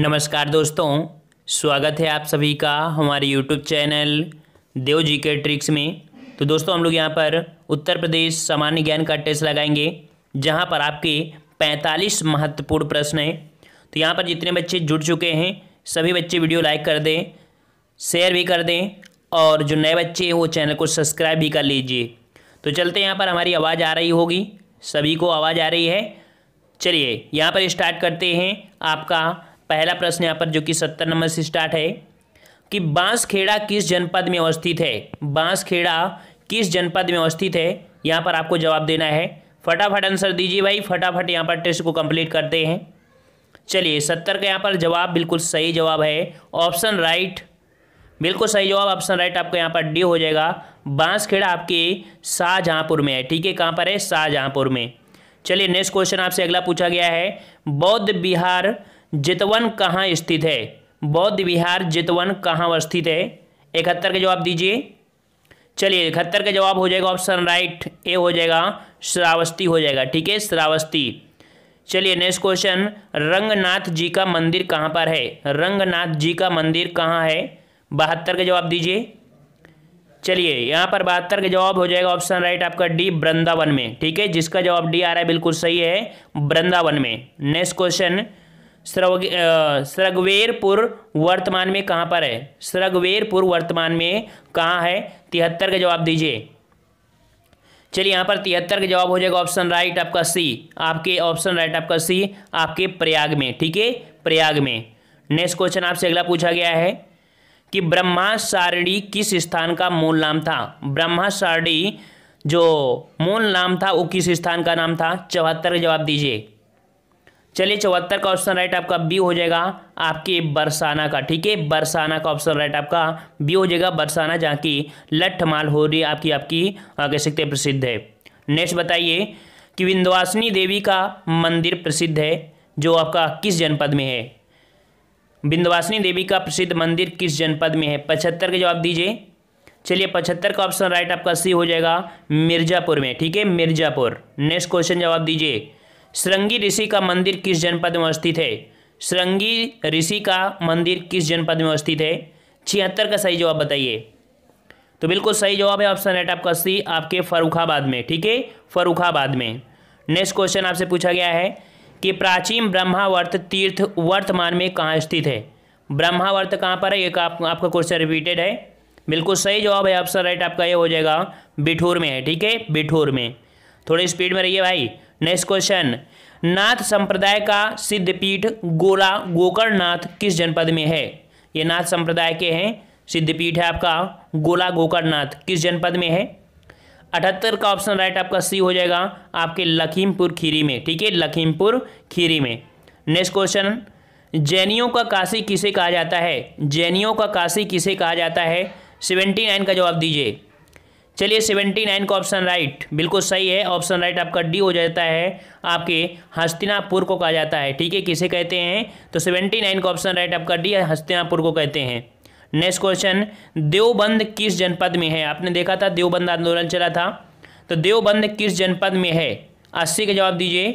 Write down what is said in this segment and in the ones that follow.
नमस्कार दोस्तों स्वागत है आप सभी का हमारे यूट्यूब चैनल देव जी के ट्रिक्स में तो दोस्तों हम लोग यहाँ पर उत्तर प्रदेश सामान्य ज्ञान का टेस्ट लगाएंगे जहाँ पर आपके 45 महत्वपूर्ण प्रश्न हैं तो यहाँ पर जितने बच्चे जुड़ चुके हैं सभी बच्चे वीडियो लाइक कर दें शेयर भी कर दें और जो नए बच्चे हैं वो चैनल को सब्सक्राइब भी कर लीजिए तो चलते यहाँ पर हमारी आवाज़ आ रही होगी सभी को आवाज़ आ रही है चलिए यहाँ पर स्टार्ट करते हैं आपका पहला प्रश्न यहाँ पर जो कि सत्तर नंबर से स्टार्ट है कि बांसखेड़ा किस जनपद में अवस्थित है बांसखेड़ा किस जनपद में अवस्थित है यहाँ पर आपको जवाब देना है फटाफट आंसर दीजिए भाई फटाफट यहाँ पर टेस्ट को कंप्लीट करते हैं चलिए सत्तर का यहाँ पर जवाब बिल्कुल सही जवाब है ऑप्शन राइट बिल्कुल सही जवाब ऑप्शन राइट आपका यहाँ पर डी हो जाएगा बांसखेड़ा आपके शाहजहाँपुर में है ठीक है कहाँ पर है शाहजहाँपुर में चलिए नेक्स्ट क्वेश्चन आपसे अगला पूछा गया है बौद्ध बिहार जितवन कहाँ स्थित है बौद्ध विहार जितवन कहाँ अवस्थित है इकहत्तर का जवाब दीजिए चलिए इकहत्तर का जवाब हो जाएगा ऑप्शन राइट ए हो जाएगा श्रावस्ती हो जाएगा ठीक है श्रावस्ती चलिए नेक्स्ट क्वेश्चन रंगनाथ जी का मंदिर कहाँ पर है रंगनाथ जी का मंदिर कहाँ है बहत्तर का जवाब दीजिए चलिए यहाँ पर बहत्तर का जवाब हो जाएगा ऑप्शन राइट आपका डी वृंदावन में ठीक है जिसका जवाब डी आ रहा है बिल्कुल सही है वृंदावन में नेक्स्ट क्वेश्चन सरगवेरपुर वर्तमान में कहाँ पर है सरगवेरपुर वर्तमान में कहाँ है तिहत्तर का जवाब दीजिए चलिए यहाँ पर तिहत्तर का जवाब हो जाएगा ऑप्शन राइट आपका सी आपके ऑप्शन राइट आपका सी आपके प्रयाग में ठीक है प्रयाग में नेक्स्ट क्वेश्चन आपसे अगला पूछा गया है कि ब्रह्मा सारणी किस स्थान का मूल नाम था ब्रह्मा सारणी जो मूल नाम था वो किस स्थान का नाम था चौहत्तर जवाब दीजिए चलिए चौहत्तर का ऑप्शन राइट आपका बी हो जाएगा आपके बरसाना का ठीक है बरसाना का ऑप्शन राइट आपका बी हो जाएगा बरसाना जहाँ की लट्ठमाल हो रही आपकी आपकी कह सकते हैं प्रसिद्ध है नेक्स्ट बताइए कि विंध्यवासिनी देवी का मंदिर प्रसिद्ध है जो आपका किस जनपद में है विंध्यवासिनी देवी का प्रसिद्ध मंदिर किस जनपद में है पचहत्तर के जवाब दीजिए चलिए पचहत्तर का ऑप्शन राइट आपका सी हो जाएगा मिर्जापुर में ठीक है मिर्जापुर नेक्स्ट क्वेश्चन जवाब दीजिए श्रृंगी ऋषि का मंदिर किस जनपद में अवस्थित है श्रृंगी ऋषि का मंदिर किस जनपद में अवस्थित है छिहत्तर का सही जवाब बताइए तो बिल्कुल सही जवाब है ऑप्शन एट आपका सी आपके फरुखाबाद में ठीक है फरुखाबाद में नेक्स्ट क्वेश्चन आपसे पूछा गया है कि प्राचीन ब्रह्मावर्त तीर्थ वर्तमान में कहाँ स्थित है ब्रह्मावर्त कहाँ पर है एक आप, आपका क्वेश्चन रिपीटेड है बिल्कुल सही जवाब है ऑप्शन राइट आपका ये हो जाएगा बिठूर में है ठीक है बिठूर में थोड़ी स्पीड में रहिए भाई नेक्स्ट क्वेश्चन नाथ संप्रदाय का सिद्धपीठ गोला गोकर्णनाथ किस जनपद में है ये नाथ संप्रदाय के हैं सिद्धपीठ है आपका गोला गोकर्णनाथ किस जनपद में है अठहत्तर का ऑप्शन राइट आपका सी हो जाएगा आपके लखीमपुर खीरी में ठीक है लखीमपुर खीरी में नेक्स्ट क्वेश्चन जैनियों का काशी किसे कहा जाता है जैनियों का काशी किसे कहा जाता है सेवेंटी नाइन का जवाब दीजिए चलिए सेवेंटी नाइन का ऑप्शन राइट बिल्कुल सही है ऑप्शन राइट आपका डी हो जाता है आपके हस्तिनापुर को कहा जाता है ठीक है किसे कहते हैं तो सेवेंटी नाइन का ऑप्शन राइट आपका डी हस्तिनापुर को कहते हैं नेक्स्ट क्वेश्चन देवबंद किस जनपद में है आपने देखा था देवबंद आंदोलन चला था तो देवबंद किस जनपद में है अस्सी का जवाब दीजिए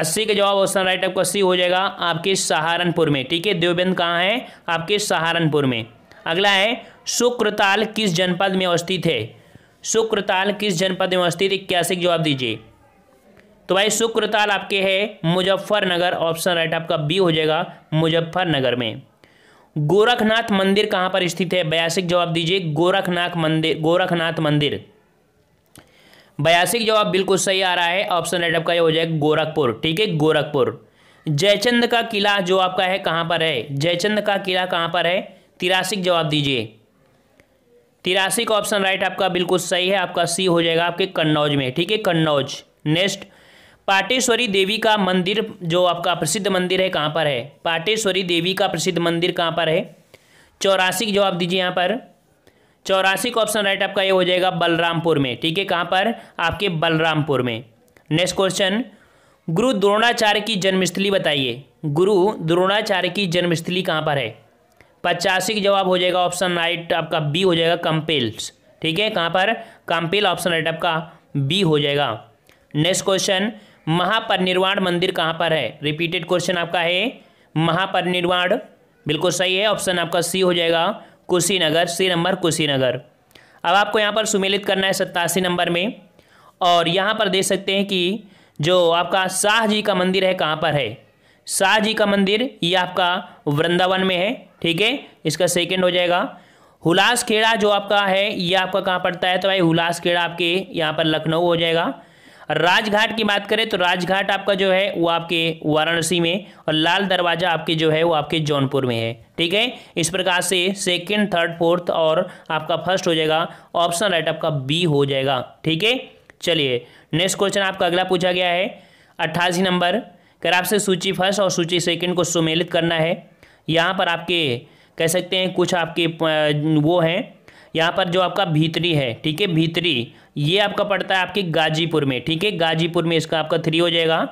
अस्सी का जवाब ऑप्शन राइट आपका सी हो जाएगा आपके सहारनपुर में ठीक है देवबंद कहाँ है आपके सहारनपुर में अगला है शुक्रताल किस जनपद में अवस्थित है शुक्रताल किस जनपद में अवस्थित है जवाब दीजिए तो भाई शुक्रताल आपके है मुजफ्फरनगर ऑप्शन राइट आपका बी हो जाएगा मुजफ्फरनगर में गोरखनाथ मंदिर कहां पर स्थित है बयासिक जवाब दीजिए गोरखनाथ मंदिर गोरखनाथ मंदिर बयासिक जवाब बिल्कुल सही आ रहा है ऑप्शन राइट आपका यह हो जाएगा गोरखपुर ठीक है गोरखपुर जयचंद का किला जो आपका है कहां पर है जयचंद का किला कहां पर है तिरासिक जवाब दीजिए तिरासी का ऑप्शन राइट आपका बिल्कुल सही है आपका सी हो जाएगा आपके कन्नौज में ठीक है कन्नौज नेक्स्ट पाटेश्वरी देवी का मंदिर जो आपका प्रसिद्ध मंदिर है कहाँ पर है पाटेश्वरी देवी का प्रसिद्ध मंदिर कहाँ पर है चौरासी की जवाब दीजिए यहाँ पर चौरासी का ऑप्शन राइट आपका ये हो जाएगा बलरामपुर में ठीक है कहाँ पर आपके बलरामपुर में नेक्स्ट क्वेश्चन गुरु द्रोणाचार्य की जन्मस्थली बताइए गुरु द्रोणाचार्य की जन्मस्थली कहाँ पर है पचासी का जवाब हो जाएगा ऑप्शन राइट आपका बी हो जाएगा कंपेल्स ठीक है कहाँ पर कंपेल ऑप्शन राइट आपका बी हो जाएगा नेक्स्ट क्वेश्चन महापरिनिर्वाण मंदिर कहाँ पर है रिपीटेड क्वेश्चन आपका है महापरिनिर्वाण बिल्कुल सही है ऑप्शन आपका सी हो जाएगा कुशीनगर सी नंबर कुशीनगर अब आपको यहाँ पर सुमेलित करना है सत्तासी नंबर में और यहाँ पर देख सकते हैं कि जो आपका शाह जी का मंदिर है कहाँ पर है शाहजी का मंदिर ये आपका वृंदावन में है ठीक है इसका सेकेंड हो जाएगा हुलास खेड़ा जो आपका है ये आपका कहाँ पड़ता है तो भाई हुलास खेड़ा आपके यहाँ पर लखनऊ हो जाएगा राजघाट की बात करें तो राजघाट आपका जो है वो आपके वाराणसी में और लाल दरवाजा आपके जो है वो आपके जौनपुर में है ठीक है इस प्रकार से सेकंड थर्ड फोर्थ और आपका फर्स्ट हो जाएगा ऑप्शन राइट आपका बी हो जाएगा ठीक है चलिए नेक्स्ट क्वेश्चन आपका अगला पूछा गया है अट्ठासी नंबर कर आपसे सूची फर्स्ट और सूची सेकंड को सुमेलित करना है यहाँ पर आपके कह सकते हैं कुछ आपके वो हैं यहाँ पर जो आपका भीतरी है ठीक है भीतरी ये आपका पड़ता है आपके गाजीपुर में ठीक है गाजीपुर में इसका आपका थ्री हो जाएगा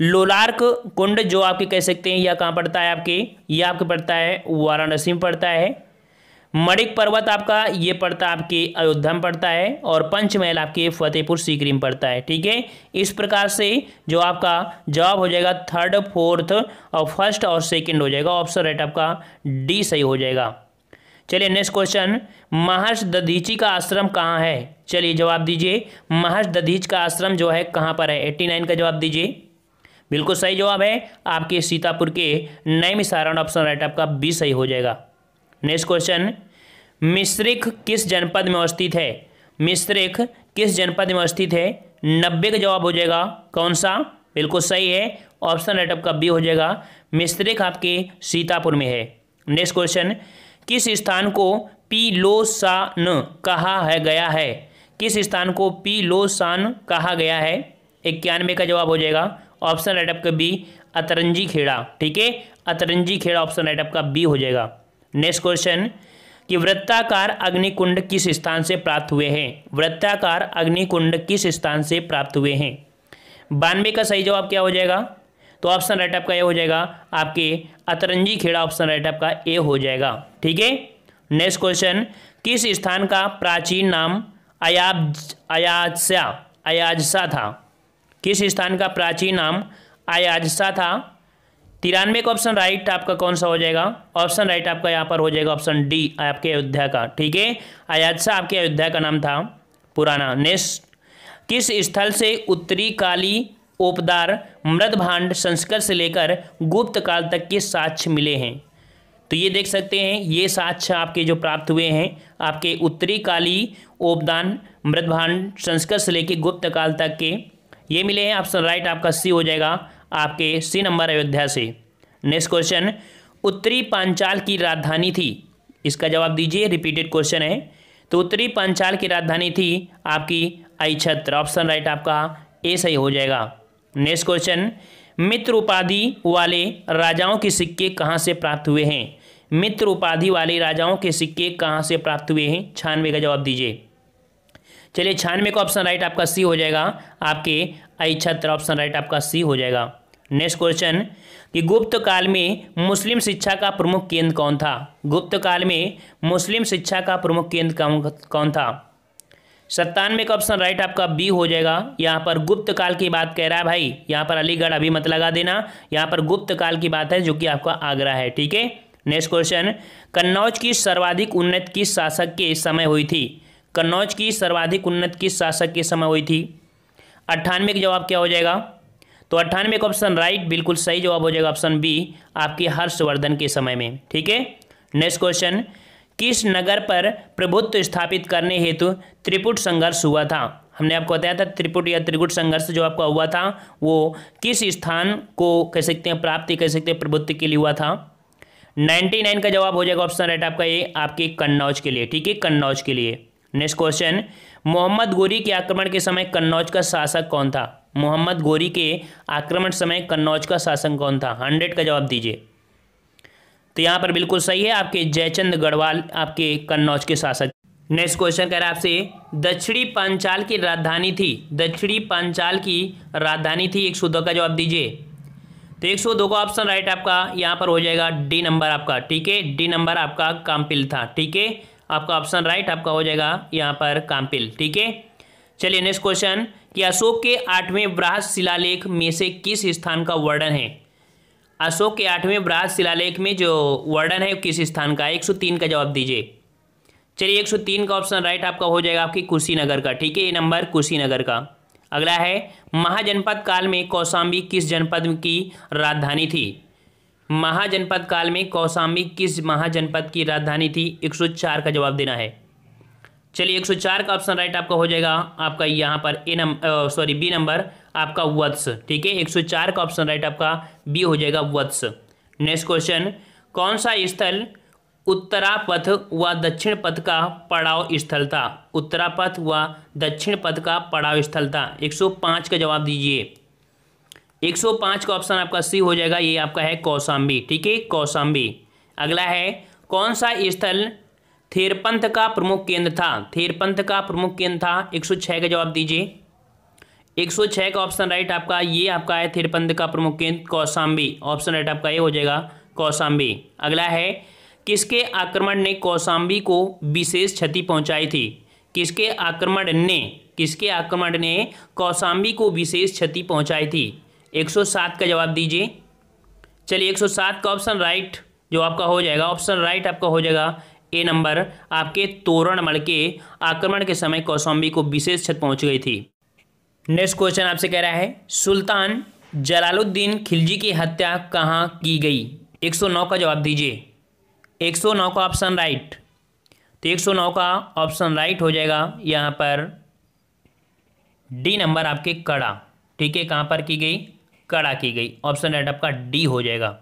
लोलार्क कुंड जो आपके कह सकते हैं यह कहाँ पड़ता है आपके ये आपके पड़ता है वाराणसी में पड़ता है मणिक पर्वत आपका ये पड़ता है आपके अयोध्या में पड़ता है और पंचमहल आपके फतेहपुर सीकरी में पड़ता है ठीक है इस प्रकार से जो आपका जवाब हो जाएगा थर्ड फोर्थ और फर्स्ट और सेकेंड हो जाएगा ऑप्शन राइट आपका डी सही हो जाएगा चलिए नेक्स्ट क्वेश्चन महर्ष दधीची का आश्रम कहाँ है चलिए जवाब दीजिए महर्ष दधीच का आश्रम जो है कहाँ पर है एट्टी नाइन का जवाब दीजिए बिल्कुल सही जवाब है आपके सीतापुर के नैमिसारण ऑप्शन राइट आपका बी सही हो जाएगा नेक्स्ट क्वेश्चन मिश्रिक किस जनपद में अवस्थित है मिश्रिक किस जनपद में अवस्थित है नब्बे का जवाब हो जाएगा कौन सा बिल्कुल सही है ऑप्शन राइट आपका बी हो जाएगा मिश्रिक आपके सीतापुर में है नेक्स्ट क्वेश्चन किस स्थान को पी लो सान कहा है गया है किस स्थान को पी लो सान कहा गया है इक्यानवे का जवाब हो जाएगा ऑप्शन राइट आपका बी अतरंजी खेड़ा ठीक है अतरंजी खेड़ा ऑप्शन राइट आपका बी हो जाएगा नेक्स्ट क्वेश्चन कि वृत्ताकार अग्निकुंड किस स्थान से प्राप्त हुए हैं वृत्ताकार अग्निकुंड किस स्थान से प्राप्त हुए हैं बानवे का सही जवाब क्या हो जाएगा तो ऑप्शन राइट आपका ए हो जाएगा आपके अतरंजी खेड़ा ऑप्शन राइट आपका ए हो जाएगा ठीक है नेक्स्ट क्वेश्चन किस स्थान का प्राचीन नाम अयाब अयाजसा अयाजसा था किस स्थान का प्राचीन नाम अयाजसा था तिरानवे का ऑप्शन राइट आपका कौन सा हो जाएगा ऑप्शन राइट आपका यहाँ पर हो जाएगा ऑप्शन डी आपके अयोध्या का ठीक है आयात शाह आपके अयोध्या का नाम था पुराना नेक्स्ट किस स्थल से उत्तरी काली ओपदार मृदभांड संस्कर से लेकर गुप्त काल तक के साक्ष्य मिले हैं तो ये देख सकते हैं ये साक्ष्य आपके जो प्राप्त हुए हैं आपके उत्तरी काली ओपदान मृदभांड संस्कर से लेकर गुप्त काल तक के ये मिले हैं ऑप्शन राइट आपका सी हो जाएगा आपके सी नंबर अयोध्या से नेक्स्ट क्वेश्चन उत्तरी पांचाल की राजधानी थी इसका जवाब दीजिए रिपीटेड क्वेश्चन है तो उत्तरी पांचाल की राजधानी थी आपकी अक्षत्र ऑप्शन राइट आपका ए सही हो जाएगा नेक्स्ट क्वेश्चन मित्र उपाधि वाले राजाओं के सिक्के कहाँ से प्राप्त हुए हैं मित्र उपाधि वाले राजाओं के सिक्के कहाँ से प्राप्त हुए हैं छानवे का जवाब दीजिए चलिए छानवे का ऑप्शन राइट आपका सी हो जाएगा आपके अक्षत्र ऑप्शन राइट आपका सी हो जाएगा नेक्स्ट क्वेश्चन कि गुप्त काल में मुस्लिम शिक्षा का प्रमुख केंद्र कौन था गुप्त काल में मुस्लिम शिक्षा का प्रमुख केंद्र कौन था सत्तानवे का ऑप्शन राइट आपका बी हो जाएगा यहाँ पर गुप्त काल की बात कह रहा है भाई यहाँ पर अलीगढ़ अभी मत लगा देना यहाँ पर गुप्त काल की बात है जो कि आपका आगरा है ठीक है नेक्स्ट क्वेश्चन कन्नौज की सर्वाधिक उन्नत किस शासक के समय हुई थी कन्नौज की सर्वाधिक उन्नत किस शासक के समय हुई थी अट्ठानवे का जवाब क्या हो जाएगा तो अट्ठानवे का ऑप्शन राइट बिल्कुल सही जवाब हो जाएगा ऑप्शन बी आपके हर्षवर्धन के समय में ठीक है नेक्स्ट क्वेश्चन किस नगर पर प्रभुत्व स्थापित करने हेतु त्रिपुट संघर्ष हुआ था हमने आपको बताया था त्रिपुट या त्रिगुट संघर्ष जो आपका हुआ था वो किस स्थान को कह सकते हैं प्राप्ति कह सकते हैं प्रभुत्व के लिए हुआ था 99 का जवाब हो जाएगा ऑप्शन राइट आपका ये आपके कन्नौज के लिए ठीक है कन्नौज के लिए नेक्स्ट क्वेश्चन मोहम्मद गोरी के आक्रमण के समय कन्नौज का शासक कौन था मोहम्मद गोरी के आक्रमण समय कन्नौज का शासन कौन था हंड्रेड का जवाब दीजिए तो यहाँ पर बिल्कुल सही है आपके जयचंद गढ़वाल आपके कन्नौज के शासक नेक्स्ट क्वेश्चन कह रहा आपसे दक्षिणी पांचाल की राजधानी थी दक्षिणी पांचाल की राजधानी थी एक सौ दो का जवाब दीजिए तो एक सौ दो का ऑप्शन राइट आपका यहाँ पर हो जाएगा डी नंबर आपका ठीक है डी नंबर आपका कामपिल था ठीक है आपका ऑप्शन राइट आपका हो जाएगा यहाँ पर काम्पिल ठीक है चलिए नेक्स्ट क्वेश्चन कि अशोक के आठवें ब्राह्म शिलालेख में से किस स्थान का वर्णन है अशोक के आठवें ब्राह्म शिलालेख में जो वर्णन है किस स्थान का 103 का जवाब दीजिए चलिए 103 का ऑप्शन राइट आपका हो जाएगा आपकी कुशीनगर का ठीक है ये नंबर कुशीनगर का अगला है महाजनपद काल में कौशाम्बी किस जनपद की राजधानी थी महाजनपद काल में कौशाम्बी किस महाजनपद की राजधानी थी 104 का जवाब देना है चलिए 104 का ऑप्शन राइट आपका हो जाएगा आपका यहाँ पर A number sorry B number आपका वत्स ठीक है 104 का ऑप्शन राइट आपका बी हो जाएगा वत्स नेक्स्ट क्वेश्चन कौन सा स्थल उत्तरा पथ व दक्षिण पथ का पड़ाव स्थल था उत्तरा पथ व दक्षिण पथ का पड़ाव स्थल था 105 का जवाब दीजिए 105 का ऑप्शन आपका सी हो जाएगा ये आपका है कौशाम्बी ठीक है कौशाम्बी अगला है कौन सा स्थल थेरपंथ का प्रमुख केंद्र था थेरपंथ का प्रमुख केंद्र था 106 का जवाब दीजिए 106 का ऑप्शन राइट आपका ये आपका है थेरपंथ का प्रमुख केंद्र कौशाम्बी ऑप्शन राइट आपका ये हो जाएगा कौशाम्बी अगला है किसके आक्रमण ने कौशाम्बी को विशेष क्षति पहुंचाई थी किसके आक्रमण ने किसके आक्रमण ने कौशाम्बी को विशेष क्षति पहुंचाई थी 107 का जवाब दीजिए चलिए 107 का ऑप्शन राइट जो आपका हो जाएगा ऑप्शन राइट आपका हो जाएगा ए नंबर आपके तोरणमल के आक्रमण के समय कौसम्बी को विशेष क्षत पहुंच गई थी नेक्स्ट क्वेश्चन आपसे कह रहा है सुल्तान जलालुद्दीन खिलजी की हत्या कहाँ की गई 109 का जवाब दीजिए 109 का ऑप्शन राइट तो 109 का ऑप्शन राइट हो जाएगा यहाँ पर डी नंबर आपके कड़ा ठीक है कहाँ पर की गई कड़ा की गई ऑप्शन राइट आपका डी हो जाएगा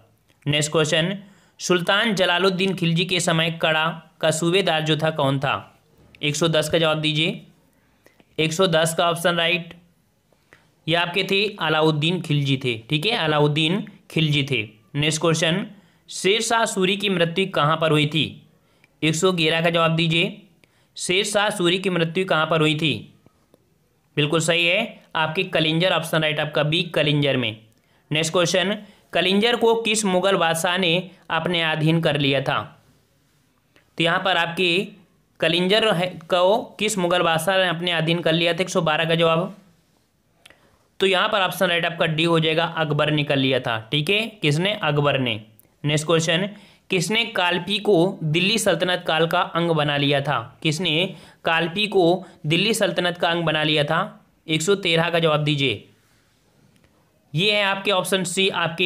नेक्स्ट क्वेश्चन सुल्तान जलालुद्दीन खिलजी के समय कड़ा का सूबेदार जो था कौन था 110 का जवाब दीजिए 110 का ऑप्शन राइट ये आपके थे अलाउद्दीन खिलजी थे ठीक है अलाउद्दीन खिलजी थे नेक्स्ट क्वेश्चन शेरशाह सूरी की मृत्यु कहाँ पर हुई थी 111 का जवाब दीजिए शेरशाह सूरी की मृत्यु कहाँ पर हुई थी बिल्कुल सही है आपके कलिंजर ऑप्शन राइट आपका बी कलिंजर में नेक्स्ट क्वेश्चन कलिंजर को किस मुगल बादशाह ने अपने अधीन कर लिया था तो यहाँ पर आपकी कलिंजर को किस मुगल बादशाह ने अपने अधीन कर लिया था एक सौ बारह का जवाब तो यहाँ पर ऑप्शन राइट आपका डी हो जाएगा अकबर ने कर लिया था ठीक है किसने अकबर ने नेक्स्ट क्वेश्चन किसने कालपी को दिल्ली सल्तनत काल का अंग बना लिया था किसने कालपी को दिल्ली सल्तनत का अंग बना लिया था 113 का जवाब दीजिए ये है आपके ऑप्शन सी आपके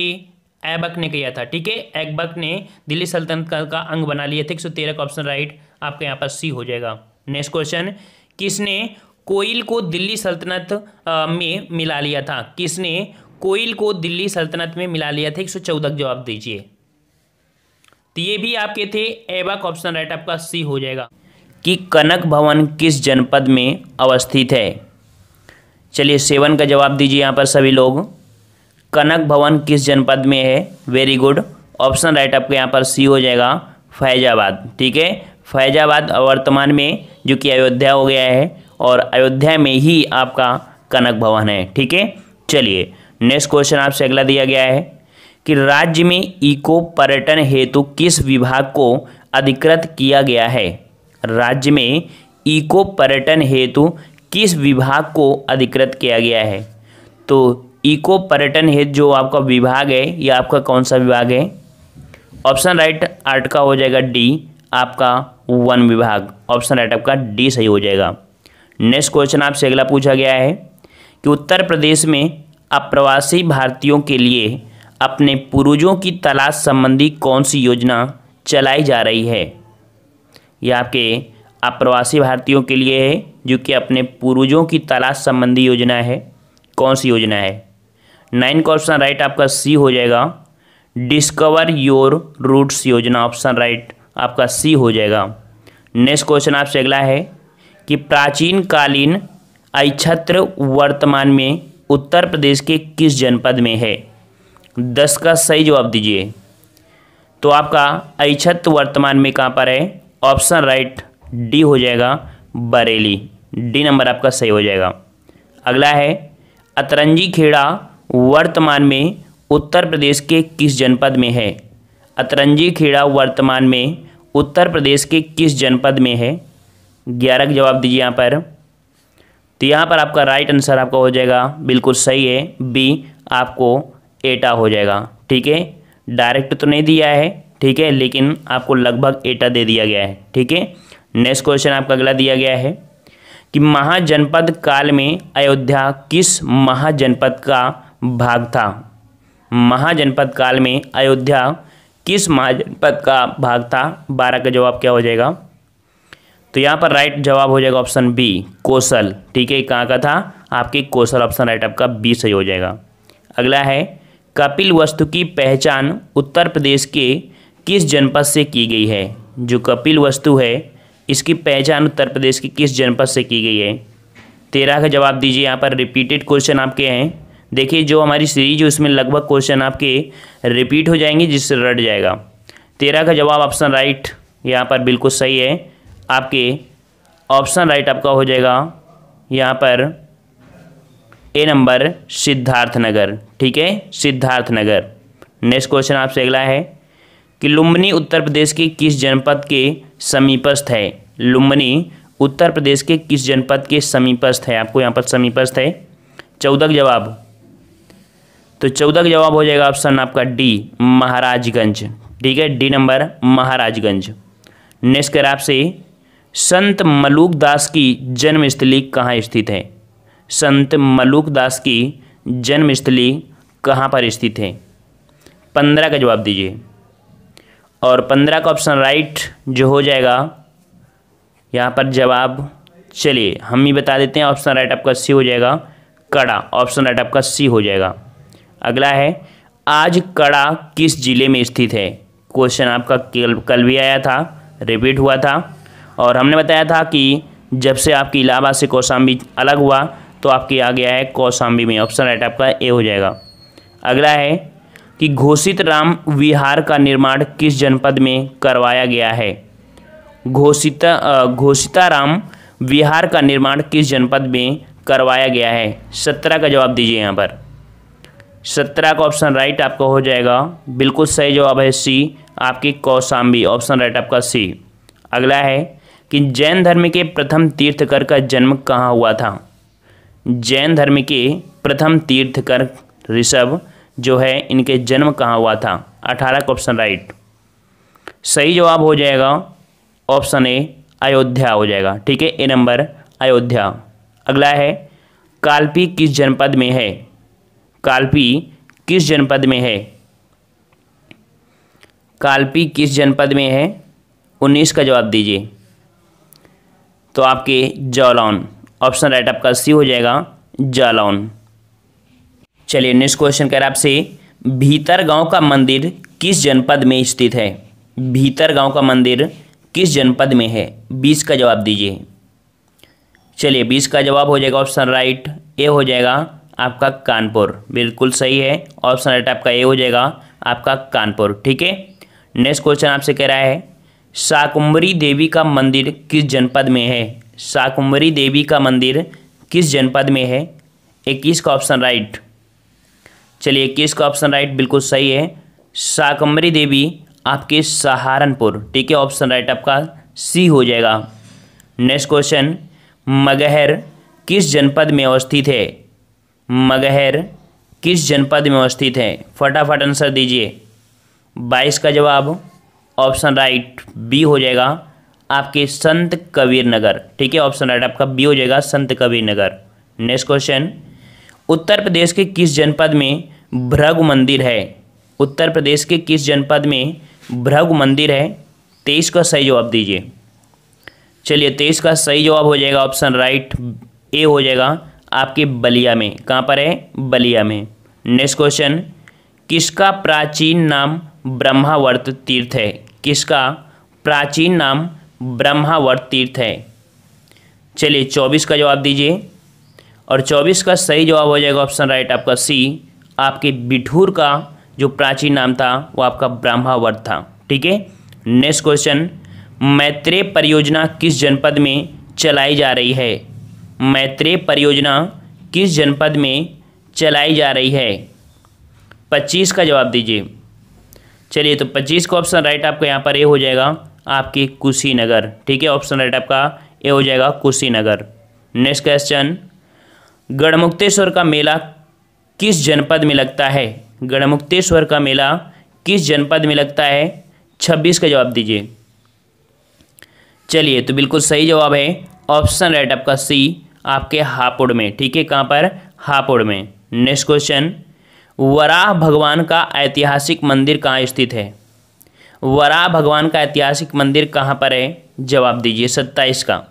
ऐबक ने किया था ठीक है ऐबक ने दिल्ली सल्तनत का, का अंग बना लिया था एक सौ तेरह का ऑप्शन राइट आपके यहाँ पर सी हो जाएगा नेक्स्ट क्वेश्चन किसने कोयल को दिल्ली सल्तनत में मिला लिया था किसने कोयल को दिल्ली सल्तनत में मिला लिया था एक सौ चौदह जवाब दीजिए तो ये भी आपके थे एबक ऑप्शन राइट आपका सी हो जाएगा कि कनक भवन किस जनपद में अवस्थित है चलिए सेवन का जवाब दीजिए यहाँ पर सभी लोग कनक भवन किस जनपद में है वेरी गुड ऑप्शन राइट आपके यहाँ पर सी हो जाएगा फैजाबाद ठीक है फैजाबाद वर्तमान में जो कि अयोध्या हो गया है और अयोध्या में ही आपका कनक भवन है ठीक है चलिए नेक्स्ट क्वेश्चन आपसे अगला दिया गया है कि राज्य में इको पर्यटन हेतु किस विभाग को अधिकृत किया गया है राज्य में इको पर्यटन हेतु किस विभाग को अधिकृत किया गया है तो इको पर्यटन हित जो आपका विभाग है या आपका कौन सा विभाग है ऑप्शन राइट आर्ट का हो जाएगा डी आपका वन विभाग ऑप्शन राइट आपका डी सही हो जाएगा नेक्स्ट क्वेश्चन आपसे अगला पूछा गया है कि उत्तर प्रदेश में अप्रवासी भारतीयों के लिए अपने पूर्वजों की तलाश संबंधी कौन सी योजना चलाई जा रही है यह आपके अप्रवासी भारतीयों के लिए है जो कि अपने पूर्वजों की तलाश संबंधी योजना है कौन सी योजना है नाइन का ऑप्शन राइट आपका सी हो जाएगा डिस्कवर योर रूट्स योजना ऑप्शन राइट आपका सी हो जाएगा नेक्स्ट क्वेश्चन आपसे अगला है कि प्राचीन कालीन अक्षत्र वर्तमान में उत्तर प्रदेश के किस जनपद में है दस का सही जवाब दीजिए तो आपका अक्षत्र वर्तमान में कहाँ पर है ऑप्शन राइट डी हो जाएगा बरेली डी नंबर आपका सही हो जाएगा अगला है अतरंजी खेड़ा वर्तमान में उत्तर प्रदेश के किस जनपद में है अतरंजी खेड़ा वर्तमान में उत्तर प्रदेश के किस जनपद में है ग्यारह का जवाब दीजिए यहाँ पर तो यहाँ पर आपका राइट आंसर आपका हो जाएगा बिल्कुल सही है बी आपको एटा हो जाएगा ठीक है डायरेक्ट तो नहीं दिया है ठीक है लेकिन आपको लगभग एटा दे दिया गया है ठीक है नेक्स्ट क्वेश्चन आपका अगला दिया गया है कि महाजनपद काल में अयोध्या किस महाजनपद का भाग था महाजनपद काल में अयोध्या किस महाजनपद का भाग था बारह का जवाब क्या हो जाएगा तो यहाँ पर राइट जवाब हो जाएगा ऑप्शन बी कौशल ठीक है कहाँ का था आपके कौशल ऑप्शन राइट आपका बी सही हो जाएगा अगला है कपिल वस्तु की पहचान उत्तर प्रदेश के किस जनपद से की गई है जो कपिल वस्तु है इसकी पहचान उत्तर प्रदेश के किस जनपद से की गई है तेरह का जवाब दीजिए यहाँ पर रिपीटेड क्वेश्चन आपके हैं देखिए जो हमारी सीरीज है उसमें लगभग क्वेश्चन आपके रिपीट हो जाएंगे जिससे रट जाएगा तेरह का जवाब ऑप्शन राइट यहाँ पर बिल्कुल सही है आपके ऑप्शन राइट आपका हो जाएगा यहाँ पर ए नंबर सिद्धार्थ नगर ठीक है सिद्धार्थ नगर नेक्स्ट क्वेश्चन आपसे अगला है कि लुम्बनी उत्तर प्रदेश के किस जनपद के समीपस्थ है लुम्बनी उत्तर प्रदेश के किस जनपद के समीपस्थ है आपको यहाँ पर समीपस्थ है चौदह जवाब तो चौदह का जवाब हो जाएगा ऑप्शन आपका डी महाराजगंज ठीक है डी नंबर महाराजगंज नेक्स्ट कर आपसे संत मलूक दास की जन्मस्थली कहाँ स्थित है संत मलूक दास की जन्मस्थली कहाँ पर स्थित है पंद्रह का जवाब दीजिए और पंद्रह का ऑप्शन राइट जो हो जाएगा यहाँ पर जवाब चलिए हम ही बता देते हैं ऑप्शन राइट आपका सी हो जाएगा कड़ा ऑप्शन राइट आपका सी हो जाएगा अगला है आज कड़ा किस जिले में स्थित है क्वेश्चन आपका कल भी आया था रिपीट हुआ था और हमने बताया था कि जब से आपकी इलाहाबाद से कौशाम्बी अलग हुआ तो आपके आ गया है कौशाम्बी में ऑप्शन राइट आपका ए हो जाएगा अगला है कि घोषित राम विहार का निर्माण किस जनपद में करवाया गया है घोषित घोषिता राम विहार का निर्माण किस जनपद में करवाया गया है सत्रह का जवाब दीजिए यहाँ पर सत्रह का ऑप्शन राइट आपका हो जाएगा बिल्कुल सही जवाब है सी आपकी कौशाम्बी ऑप्शन राइट आपका सी अगला है कि जैन धर्म के प्रथम तीर्थकर का जन्म कहाँ हुआ था जैन धर्म के प्रथम तीर्थकर ऋषभ जो है इनके जन्म कहाँ हुआ था अठारह का ऑप्शन राइट सही जवाब हो जाएगा ऑप्शन ए अयोध्या हो जाएगा ठीक है ए नंबर अयोध्या अगला है कालपी किस जनपद में है कालपी किस जनपद में है कालपी किस जनपद में है उन्नीस का जवाब दीजिए तो आपके जालौन ऑप्शन राइट आपका सी हो जाएगा जालौन चलिए नेक्स्ट क्वेश्चन कह रहा आपसे भीतर गांव का मंदिर किस जनपद में स्थित है भीतर गांव का मंदिर किस जनपद में है बीस का जवाब दीजिए चलिए बीस का जवाब हो जाएगा ऑप्शन राइट ए हो जाएगा आपका कानपुर बिल्कुल सही है ऑप्शन राइट आपका ए हो जाएगा आपका कानपुर ठीक है नेक्स्ट क्वेश्चन आपसे कह रहा है शाकुम्बरी देवी का मंदिर किस जनपद में है शाकुम्बरी देवी का मंदिर किस जनपद में है इक्कीस का ऑप्शन राइट चलिए इक्कीस का ऑप्शन राइट बिल्कुल सही है शाकंबरी देवी आपके सहारनपुर ठीक है ऑप्शन राइट आपका सी हो जाएगा नेक्स्ट क्वेश्चन मगहर किस जनपद में अवस्थित है मगहर किस जनपद में अवस्थित है फटाफट आंसर दीजिए बाईस का जवाब ऑप्शन राइट बी हो जाएगा आपके संत कबीर नगर ठीक है ऑप्शन राइट आपका बी हो जाएगा संत कबीर नगर नेक्स्ट क्वेश्चन उत्तर प्रदेश के किस जनपद में भ्रग मंदिर है उत्तर प्रदेश के किस जनपद में भ्रग मंदिर है तेईस का सही जवाब दीजिए चलिए तेईस का सही जवाब हो जाएगा ऑप्शन राइट ए हो जाएगा आपके बलिया में कहाँ पर है बलिया में नेक्स्ट क्वेश्चन किसका प्राचीन नाम ब्रह्मावर्त तीर्थ है किसका प्राचीन नाम ब्रह्मावर्त तीर्थ है चलिए चौबीस का जवाब दीजिए और चौबीस का सही जवाब हो जाएगा ऑप्शन राइट आपका सी आपके बिठूर का जो प्राचीन नाम था वो आपका ब्रह्मावर्त था ठीक है नेक्स्ट क्वेश्चन मैत्रेय परियोजना किस जनपद में चलाई जा रही है मैत्रेय परियोजना किस जनपद में चलाई जा रही है पच्चीस का जवाब दीजिए चलिए तो पच्चीस का ऑप्शन राइट आपका यहाँ पर ए हो जाएगा आपकी कुशीनगर ठीक है ऑप्शन राइट आपका ए हो जाएगा कुशीनगर नेक्स्ट क्वेश्चन गढ़मुक्तेश्वर का मेला किस जनपद में लगता है गढ़मुक्तेश्वर का मेला किस जनपद में लगता है छब्बीस का जवाब दीजिए चलिए तो बिल्कुल सही जवाब है ऑप्शन राइट आपका सी आपके हापुड़ में ठीक है कहाँ पर हापुड़ में नेक्स्ट क्वेश्चन वराह भगवान का ऐतिहासिक मंदिर कहाँ स्थित है वराह भगवान का ऐतिहासिक मंदिर कहाँ पर है जवाब दीजिए सत्ताईस का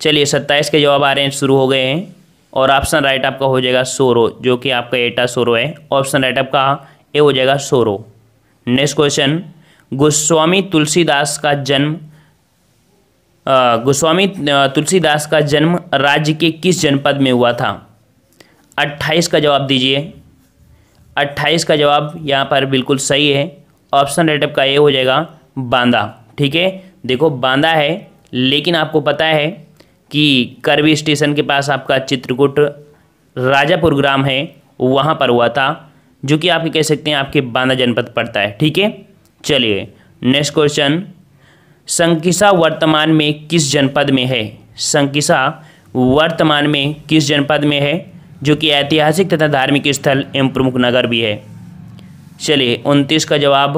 चलिए सत्ताईस के जवाब आ रहे हैं शुरू हो गए हैं और ऑप्शन राइट आपका हो जाएगा सोरो जो कि आपका एटा सोरो है ऑप्शन राइट आपका ए हो जाएगा सोरो नेक्स्ट क्वेश्चन गोस्वामी तुलसीदास का जन्म गोस्वामी तुलसीदास का जन्म राज्य के किस जनपद में हुआ था 28 का जवाब दीजिए 28 का जवाब यहाँ पर बिल्कुल सही है ऑप्शन रेटअप का ये हो जाएगा बांदा ठीक है देखो बांदा है लेकिन आपको पता है कि करवी स्टेशन के पास आपका चित्रकूट राजापुर ग्राम है वहाँ पर हुआ था जो कि आप कह सकते हैं आपके बांदा जनपद पड़ता है ठीक है चलिए नेक्स्ट क्वेश्चन संकिसा वर्तमान में किस जनपद में है संकिसा वर्तमान में किस जनपद में है जो कि ऐतिहासिक तथा धार्मिक स्थल एवं प्रमुख नगर भी है चलिए उनतीस का जवाब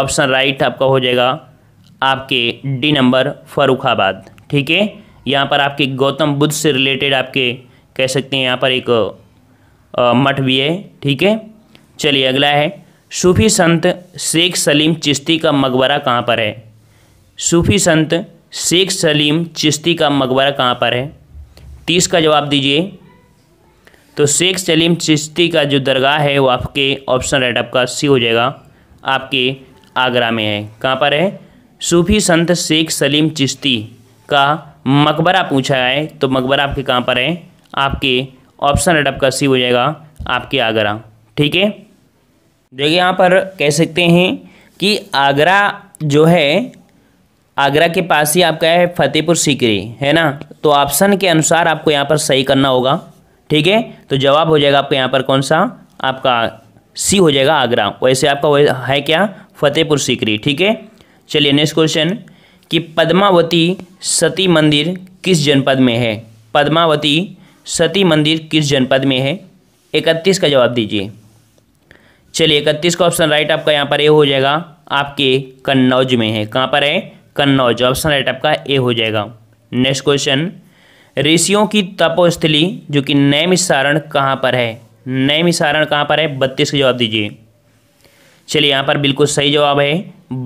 ऑप्शन राइट आपका हो जाएगा आपके डी नंबर फरुखाबाद ठीक है यहाँ पर आपके गौतम बुद्ध से रिलेटेड आपके कह सकते हैं यहाँ पर एक मठ भी है ठीक है चलिए अगला है सूफी संत शेख सलीम चिश्ती का मकबरा कहाँ पर है सूफी संत शेख सलीम चिश्ती का मकबरा कहाँ पर है तीस का जवाब दीजिए तो शेख सलीम चिश्ती का जो दरगाह है वो आपके ऑप्शन राइट आपका सी हो जाएगा आपके आगरा में है कहाँ पर है सूफी संत शेख सलीम चिश्ती का मकबरा पूछा है तो मकबरा आपके कहाँ पर है आपके ऑप्शन राइट आपका सी हो जाएगा आपके आगरा ठीक है देखिए यहाँ पर कह सकते हैं कि आगरा जो है आगरा के पास ही आपका है फतेहपुर सीकरी है ना तो ऑप्शन के अनुसार आपको यहाँ पर सही करना होगा ठीक है तो जवाब हो जाएगा आपका यहाँ पर कौन सा आपका सी हो जाएगा आगरा वैसे आपका है क्या फतेहपुर सीकरी ठीक है चलिए नेक्स्ट क्वेश्चन कि पद्मावती सती मंदिर किस जनपद में है पद्मावती सती मंदिर किस जनपद में है इकतीस का जवाब दीजिए चलिए इकतीस का ऑप्शन राइट आपका यहाँ पर ए हो जाएगा आपके कन्नौज में है कहाँ पर है कन्नौज ऑप्शन राइट आपका ए हो जाएगा नेक्स्ट क्वेश्चन ऋषियों की तपोस्थली जो कि नैम सारण कहाँ पर है नैम सारण कहाँ पर है बत्तीस का जवाब दीजिए चलिए यहाँ पर बिल्कुल सही जवाब है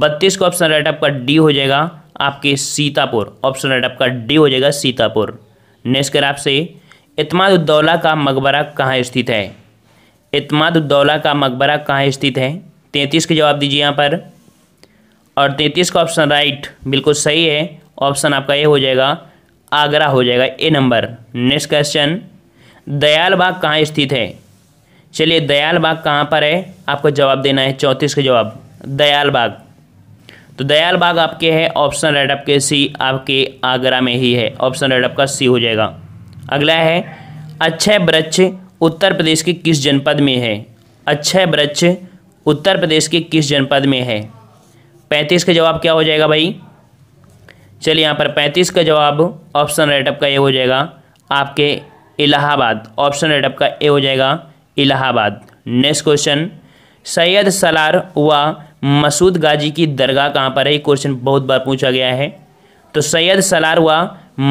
बत्तीस का ऑप्शन राइट आपका डी हो जाएगा आपके सीतापुर ऑप्शन राइट आपका डी हो जाएगा सीतापुर नेक्स्ट कर आपसे इतमादुद्दौला का मकबरा कहाँ स्थित है इतमादुद्दौला का मकबरा कहाँ स्थित है तैंतीस के जवाब दीजिए यहाँ पर और तैंतीस का ऑप्शन राइट बिल्कुल सही है ऑप्शन आपका ये हो जाएगा आगरा हो जाएगा A number next question Dayal Bagh कहाँ स्थित है चलिए दयाल बाग कहाँ पर है आपको जवाब देना है चौंतीस का जवाब दयाल बाग तो दयाल बाग आपके है ऑप्शन राइट आपके सी आपके आगरा में ही है ऑप्शन राइट आपका सी हो जाएगा अगला है अच्छे वृक्ष उत्तर प्रदेश के किस जनपद में है अच्छे वृक्ष उत्तर प्रदेश के किस जनपद में है पैंतीस का जवाब क्या हो जाएगा भाई चलिए यहाँ पर पैंतीस का जवाब ऑप्शन रेटअप का ये हो जाएगा आपके इलाहाबाद ऑप्शन राइट का ए हो जाएगा इलाहाबाद नेक्स्ट क्वेश्चन सैयद सलार व मसूद गाजी की दरगाह कहाँ पर है ये क्वेश्चन बहुत बार पूछा गया है तो सैयद सलार व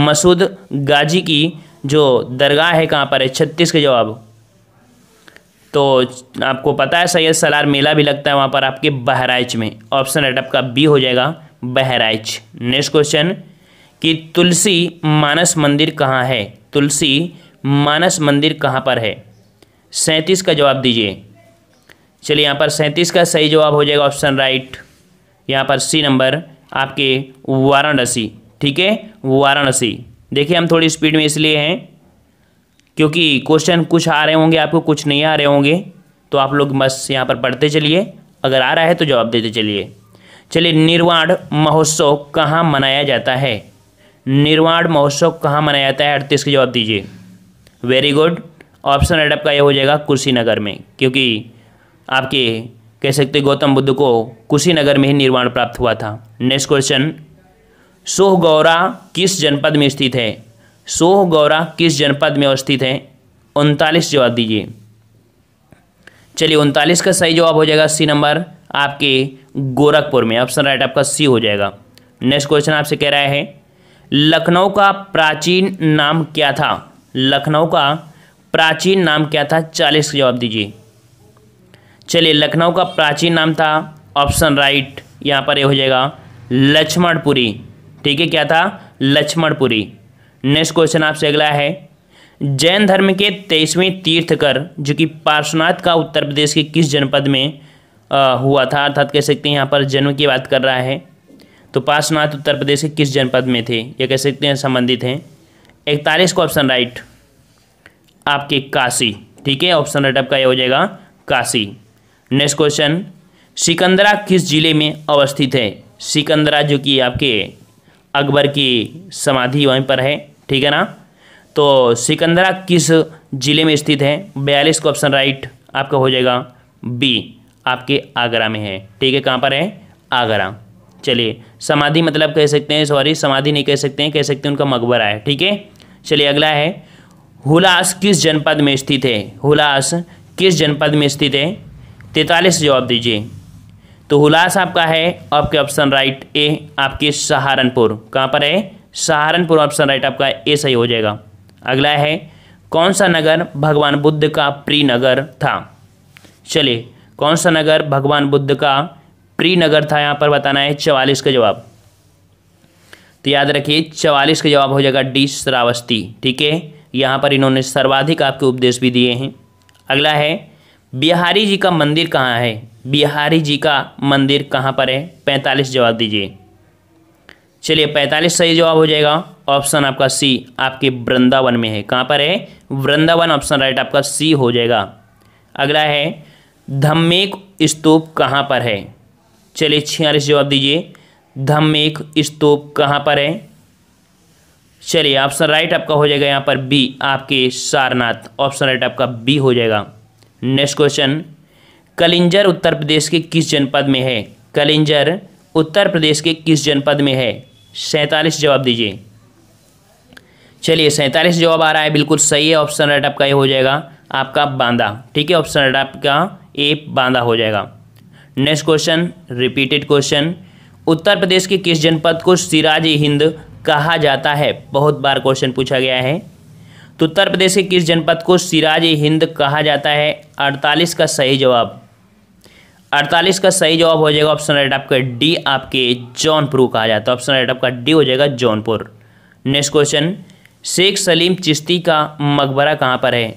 मसूद गाजी की जो दरगाह है कहाँ पर है छत्तीस का जवाब तो आपको पता है सैयद सलार मेला भी लगता है वहाँ पर आपके बहराइच में ऑप्शन राइट आपका बी हो जाएगा बहराइच नेक्स्ट क्वेश्चन कि तुलसी मानस मंदिर कहाँ है तुलसी मानस मंदिर कहाँ पर है सैंतीस का जवाब दीजिए चलिए यहाँ पर सैंतीस का सही जवाब हो जाएगा ऑप्शन राइट यहाँ पर सी नंबर आपके वाराणसी ठीक है वाराणसी देखिए हम थोड़ी स्पीड में इसलिए हैं क्योंकि क्वेश्चन कुछ आ रहे होंगे आपको कुछ नहीं आ रहे होंगे तो आप लोग बस यहाँ पर पढ़ते चलिए अगर आ रहा है तो जवाब देते चलिए चलिए निर्वाण महोत्सव कहाँ मनाया जाता है निर्वाण महोत्सव कहाँ मनाया जाता है अड़तीस का जवाब दीजिए वेरी गुड ऑप्शन एडअप का ये हो जाएगा कुशीनगर में क्योंकि आपके कह सकते गौतम बुद्ध को कुशीनगर में ही निर्वाण प्राप्त हुआ था नेक्स्ट क्वेश्चन गौरा किस जनपद में स्थित है सोह गौरा किस जनपद में अवस्थित है उनतालीस जवाब दीजिए चलिए उनतालीस का सही जवाब हो जाएगा सी नंबर आपके गोरखपुर में ऑप्शन राइट आपका सी हो जाएगा नेक्स्ट क्वेश्चन आपसे कह रहा है लखनऊ का प्राचीन नाम क्या था लखनऊ का प्राचीन नाम क्या था चालीस का जवाब दीजिए चलिए लखनऊ का प्राचीन नाम था ऑप्शन राइट यहाँ पर ये हो जाएगा लक्ष्मणपुरी ठीक है क्या था लक्ष्मणपुरी नेक्स्ट क्वेश्चन आपसे अगला है जैन धर्म के तेईसवें तीर्थकर जो कि पार्श्वनाथ का उत्तर प्रदेश के किस जनपद में आ, हुआ था अर्थात कह सकते हैं यहाँ पर जन्म की बात कर रहा है तो पार्श्वनाथ उत्तर प्रदेश के किस जनपद में थे यह कह सकते हैं संबंधित हैं इकतालीस का ऑप्शन राइट आपके काशी ठीक है ऑप्शन राइट आपका ये हो जाएगा काशी नेक्स्ट क्वेश्चन सिकंदरा किस जिले में अवस्थित है सिकंदरा जो कि आपके अकबर की समाधि वहीं पर है ठीक है ना तो सिकंदरा किस ज़िले में स्थित है बयालीस का ऑप्शन राइट आपका हो जाएगा बी आपके आगरा में है ठीक है कहाँ पर है आगरा चलिए समाधि मतलब कह सकते हैं सॉरी समाधि नहीं कह सकते हैं कह सकते हैं उनका मकबरा है ठीक है चलिए अगला है हुलास किस जनपद में स्थित है हुलास किस जनपद में स्थित है तैतालीस जवाब दीजिए तो हुलास आपका है आपके ऑप्शन राइट ए आपके सहारनपुर कहाँ पर है सहारनपुर ऑप्शन राइट आपका ए सही हो जाएगा अगला है कौन सा नगर भगवान बुद्ध का प्री नगर था चलिए कौन सा नगर भगवान बुद्ध का प्री नगर था यहाँ पर बताना है चवालीस का जवाब तो याद रखिए चवालीस का जवाब हो जाएगा डी श्रावस्ती ठीक है यहाँ पर इन्होंने सर्वाधिक आपके उपदेश भी दिए हैं अगला है बिहारी जी का मंदिर कहाँ है बिहारी जी का मंदिर कहाँ पर है पैंतालीस जवाब दीजिए चलिए पैंतालीस सही जवाब हो जाएगा ऑप्शन आपका सी आपके वृंदावन में है कहाँ पर है वृंदावन ऑप्शन राइट आपका सी हो जाएगा अगला है धम्मेक स्तूप कहाँ पर है चलिए छियालीस जवाब दीजिए धम्मेक स्तूप कहाँ पर है चलिए ऑप्शन राइट आपका हो जाएगा यहाँ पर बी आपके सारनाथ ऑप्शन राइट आपका बी हो जाएगा नेक्स्ट क्वेश्चन कलिंजर उत्तर प्रदेश के किस जनपद में है कलिंजर उत्तर प्रदेश के किस जनपद में है सैंतालीस जवाब दीजिए चलिए सैंतालीस जवाब आ रहा है बिल्कुल सही है ऑप्शन राइट आपका ये हो जाएगा आपका बांदा ठीक है ऑप्शन राइट आपका ए बांदा हो जाएगा next question repeated question Uttar Pradesh के किस जनपद को सिराज हिंद कहा जाता है बहुत बार क्वेश्चन पूछा गया है तो उत्तर प्रदेश के किस जनपद को सिराज हिंद कहा जाता है अड़तालीस का सही जवाब अड़तालीस का सही जवाब हो जाएगा ऑप्शन राइट आपका डी आपके जौनपुर कहा जाता है ऑप्शन राइट आपका डी हो जाएगा जौनपुर नेक्स्ट क्वेश्चन शेख सलीम चिश्ती का मकबरा कहाँ पर है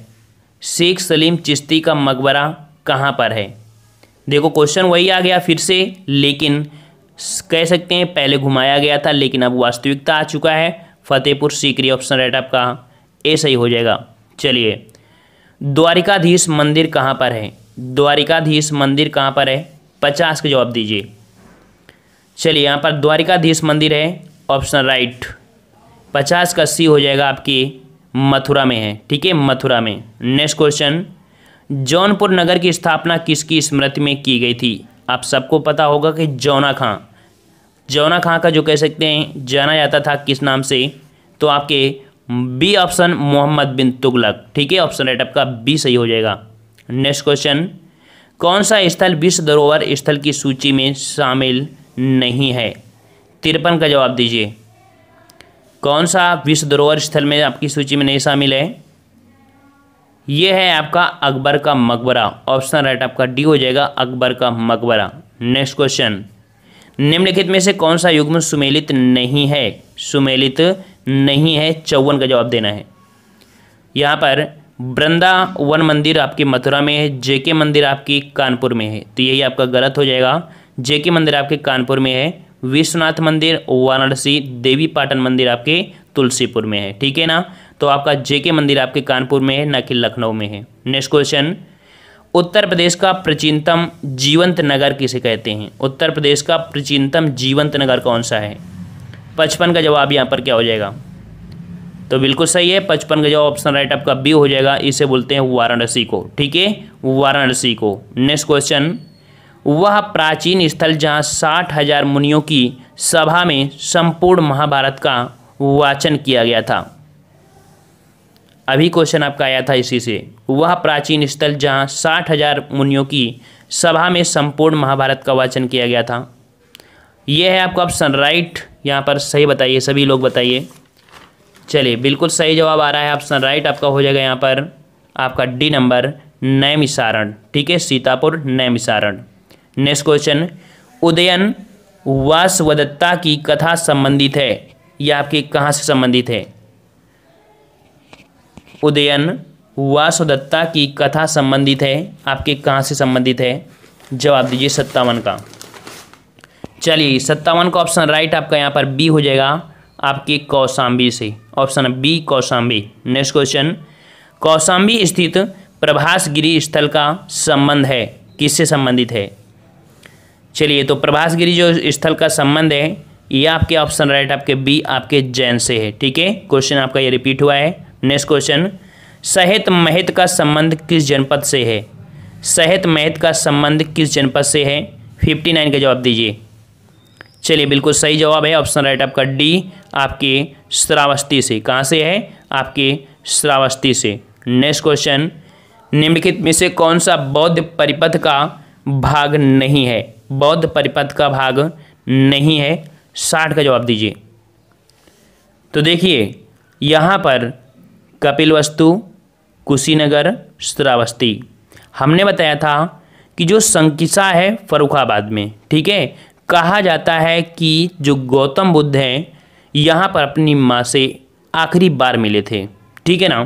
शेख सलीम चिश्ती का मकबरा कहाँ पर है देखो क्वेश्चन वही आ गया फिर से लेकिन कह सकते हैं पहले घुमाया गया था लेकिन अब वास्तविकता आ चुका है फतेहपुर सीकरी ऑप्शन राइट आपका ए सही हो जाएगा चलिए द्वारिकाधीश मंदिर कहाँ पर है द्वारिकाधीश मंदिर कहाँ पर है पचास का जवाब दीजिए चलिए यहाँ पर द्वारिकाधीश मंदिर है ऑप्शन राइट पचास का सी हो जाएगा आपकी मथुरा में है ठीक है मथुरा में नेक्स्ट क्वेश्चन जौनपुर नगर की स्थापना किसकी स्मृति में की गई थी आप सबको पता होगा कि जौना खां जौना खां का जो कह सकते हैं जाना जाता था किस नाम से तो आपके बी ऑप्शन मोहम्मद बिन तुगलक ठीक है ऑप्शन राइट आपका बी सही हो जाएगा नेक्स्ट क्वेश्चन कौन सा स्थल विश्व धरोहर स्थल की सूची में शामिल नहीं है तिरपन का जवाब दीजिए कौन सा विश्व धरोहर स्थल में आपकी सूची में नहीं शामिल है यह है आपका अकबर का मकबरा ऑप्शन राइट आपका डी हो जाएगा अकबर का मकबरा नेक्स्ट क्वेश्चन निम्नलिखित में से कौन सा युग्म सुमेलित नहीं है सुमेलित नहीं है चौवन का जवाब देना है यहाँ पर वृंदावन मंदिर आपकी मथुरा में है जेके मंदिर आपकी कानपुर में है तो यही आपका गलत हो जाएगा जेके मंदिर आपके कानपुर में है विश्वनाथ मंदिर वाराणसी देवी पाटन मंदिर आपके तुलसीपुर में है ठीक है ना तो आपका जेके मंदिर आपके कानपुर में है ना कि लखनऊ में है नेक्स्ट क्वेश्चन उत्तर प्रदेश का प्राचीनतम जीवंत नगर किसे कहते हैं उत्तर प्रदेश का प्राचीनतम जीवंत नगर कौन सा है पचपन का जवाब यहाँ पर क्या हो जाएगा तो बिल्कुल सही है पचपन का जो ऑप्शन राइट आपका बी हो जाएगा इसे बोलते हैं वाराणसी को ठीक है वाराणसी को नेक्स्ट क्वेश्चन वह प्राचीन स्थल जहाँ साठ हजार मुनियों की सभा में संपूर्ण महाभारत का वाचन किया गया था अभी क्वेश्चन आपका आया था इसी से वह प्राचीन स्थल जहाँ साठ हजार मुनियों की सभा में संपूर्ण महाभारत का वाचन किया गया था यह है आपका ऑप्शन राइट यहाँ पर सही बताइए सभी लोग बताइए चलिए बिल्कुल सही जवाब आ रहा है ऑप्शन राइट आपका हो जाएगा यहाँ पर आपका डी नंबर नैमिसारण ठीक है सीतापुर नैमिसारण नेक्स्ट क्वेश्चन उदयन वासवदत्ता की कथा संबंधित है यह आपकी कहाँ से संबंधित है उदयन वासवदत्ता की कथा संबंधित है आपके कहाँ से संबंधित है जवाब दीजिए सत्तावन का चलिए सत्तावन का ऑप्शन राइट आपका यहाँ पर बी हो जाएगा आपके कौशाम्बी से option B Kaushambi next question Kaushambi स्थित प्रभास गिरी स्थल का संबंध है किससे संबंधित है चलिए तो प्रभास गिरी जो स्थल का संबंध है ये आपके ऑप्शन राइट आपके बी आपके जैन से है ठीक है क्वेश्चन आपका ये रिपीट हुआ है नेक्स्ट क्वेश्चन सहित महित का संबंध किस जनपद से है सहित महित का संबंध किस जनपद से है फिफ्टी नाइन का जवाब दीजिए चलिए बिल्कुल सही जवाब है ऑप्शन राइट आपका डी आपके श्रावस्ती से कहाँ से है आपके श्रावस्ती से नेक्स्ट क्वेश्चन निम्नलिखित में से कौन सा बौद्ध परिपथ का भाग नहीं है बौद्ध परिपथ का भाग नहीं है साठ का जवाब दीजिए तो देखिए यहाँ पर कपिल वस्तु कुशीनगर श्रावस्ती हमने बताया था कि जो संकिसा है फरुखाबाद में ठीक है कहा जाता है कि जो गौतम बुद्ध हैं यहाँ पर अपनी माँ से आखिरी बार मिले थे ठीक है ना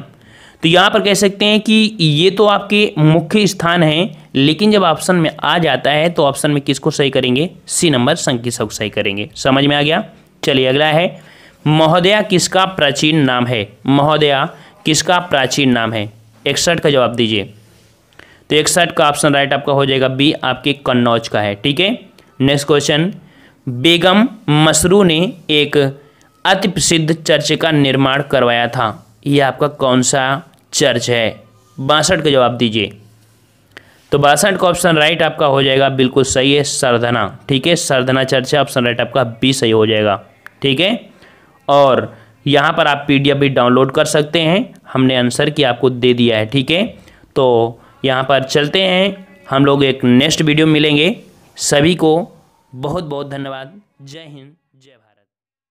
तो यहाँ पर कह सकते हैं कि ये तो आपके मुख्य स्थान हैं लेकिन जब ऑप्शन में आ जाता है तो ऑप्शन में किसको सही करेंगे सी नंबर संकिस को सही करेंगे समझ में आ गया चलिए अगला है महोदया किसका प्राचीन नाम है महोदया किसका प्राचीन नाम है इकसठ का जवाब दीजिए तो इकसठ का ऑप्शन राइट आपका हो जाएगा बी आपके कन्नौज का है ठीक है नेक्स्ट क्वेश्चन बेगम मसरू ने एक अति प्रसिद्ध चर्च का निर्माण करवाया था यह आपका कौन सा चर्च है बासठ का जवाब दीजिए तो बासठ का ऑप्शन राइट आपका हो जाएगा बिल्कुल सही है सरधना ठीक है सरधना चर्च है ऑप्शन राइट आपका बी सही हो जाएगा ठीक है और यहाँ पर आप पीडीएफ भी डाउनलोड कर सकते हैं हमने आंसर की आपको दे दिया है ठीक है तो यहाँ पर चलते हैं हम लोग एक नेक्स्ट वीडियो मिलेंगे सभी को बहुत बहुत धन्यवाद जय हिंद